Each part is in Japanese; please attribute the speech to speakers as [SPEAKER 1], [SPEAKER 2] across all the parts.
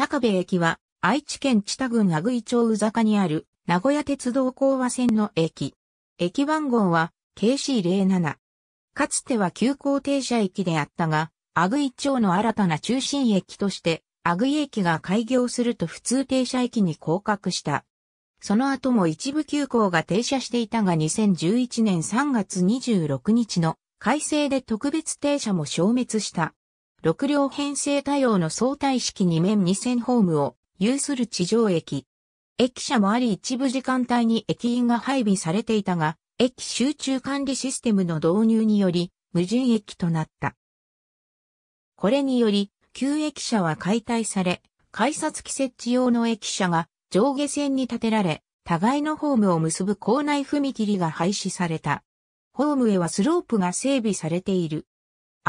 [SPEAKER 1] 坂部駅は、愛知県知多郡阿久井町宇坂にある、名古屋鉄道港和線の駅。駅番号は、KC07。かつては急行停車駅であったが、阿久井町の新たな中心駅として、阿久井駅が開業すると普通停車駅に降格した。その後も一部急行が停車していたが2011年3月26日の改正で特別停車も消滅した。6両編成多様の相対式2面2 0ホームを有する地上駅。駅舎もあり一部時間帯に駅員が配備されていたが、駅集中管理システムの導入により、無人駅となった。これにより、旧駅舎は解体され、改札機設置用の駅舎が上下線に建てられ、互いのホームを結ぶ構内踏切が廃止された。ホームへはスロープが整備されている。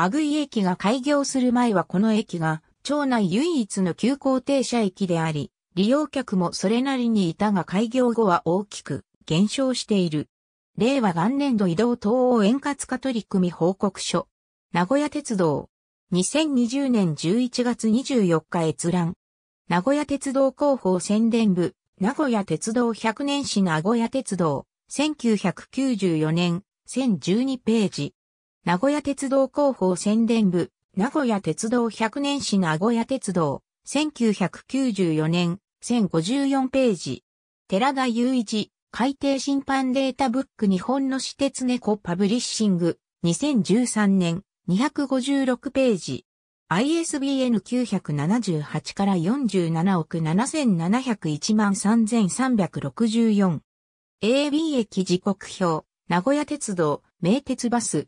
[SPEAKER 1] アグイ駅が開業する前はこの駅が、町内唯一の急行停車駅であり、利用客もそれなりにいたが開業後は大きく減少している。令和元年度移動等を円滑化取り組み報告書。名古屋鉄道。2020年11月24日閲覧。名古屋鉄道広報宣伝部。名古屋鉄道100年史名古屋鉄道。1994年。1012ページ。名古屋鉄道広報宣伝部、名古屋鉄道100年史名古屋鉄道、1994年、1054ページ。寺田雄一、海底審判データブック日本の私鉄猫パブリッシング、2013年、256ページ。ISBN 978から47億7701万3364。AB 駅時刻表、名古屋鉄道、名鉄バス、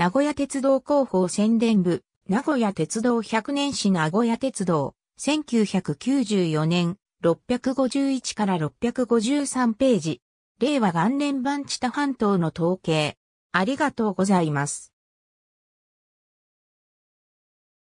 [SPEAKER 1] 名古屋鉄道広報宣伝部、名古屋鉄道100年史名古屋鉄道、1994年、651から653ページ、令和元年版知多半島の統計。ありがとうございます。